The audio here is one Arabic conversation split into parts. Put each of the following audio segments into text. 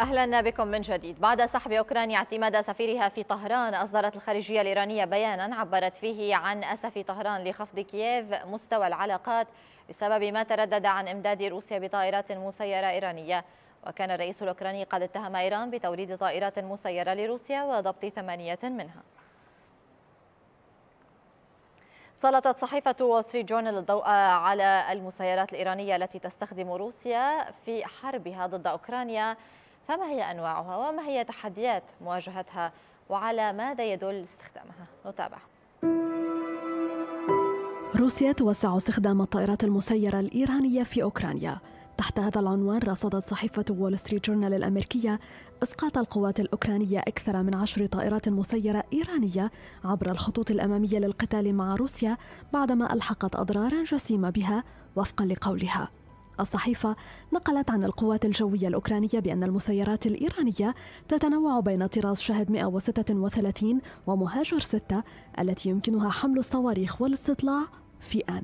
أهلا بكم من جديد بعد سحب أوكرانيا اعتماد سفيرها في طهران أصدرت الخارجية الإيرانية بيانا عبرت فيه عن أسف طهران لخفض كييف مستوى العلاقات بسبب ما تردد عن إمداد روسيا بطائرات مسيرة إيرانية وكان الرئيس الأوكراني قد اتهم إيران بتوريد طائرات مسيرة لروسيا وضبط ثمانية منها سلطت صحيفة وول ستريت جورنال الضوء على المسيرات الإيرانية التي تستخدم روسيا في حربها ضد أوكرانيا فما هي أنواعها وما هي تحديات مواجهتها وعلى ماذا يدل استخدامها نتابع روسيا توسع استخدام الطائرات المسيرة الإيرانية في أوكرانيا تحت هذا العنوان رصدت صحيفة وول ستريت جورنال الأمريكية إسقاط القوات الأوكرانية أكثر من عشر طائرات مسيرة إيرانية عبر الخطوط الأمامية للقتال مع روسيا بعدما ألحقت أضرارا جسيمة بها وفقا لقولها الصحيفة نقلت عن القوات الجوية الأوكرانية بأن المسيرات الإيرانية تتنوع بين طراز شهد 136 ومهاجر 6 التي يمكنها حمل الصواريخ والاستطلاع في آن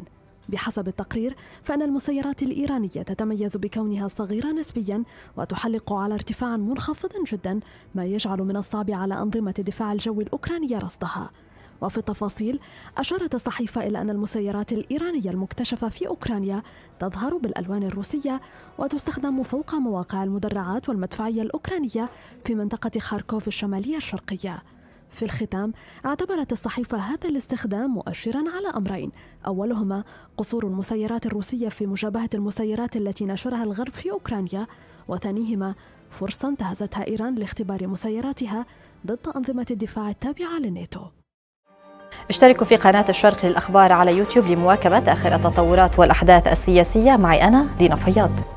بحسب التقرير فإن المسيرات الإيرانية تتميز بكونها صغيرة نسبيا وتحلق على ارتفاع منخفض جدا ما يجعل من الصعب على أنظمة الدفاع الجوي الأوكرانية رصدها وفي التفاصيل أشارت الصحيفة إلى أن المسيرات الإيرانية المكتشفة في أوكرانيا تظهر بالألوان الروسية وتستخدم فوق مواقع المدرعات والمدفعية الأوكرانية في منطقة خاركوف الشمالية الشرقية في الختام اعتبرت الصحيفة هذا الاستخدام مؤشرا على أمرين أولهما قصور المسيرات الروسية في مجابهة المسيرات التي نشرها الغرب في أوكرانيا وثانيهما فرصة انتهزتها إيران لاختبار مسيراتها ضد أنظمة الدفاع التابعة للناتو اشتركوا في قناة الشرق للأخبار على يوتيوب لمواكبة آخر التطورات والأحداث السياسية معي أنا دينا فياض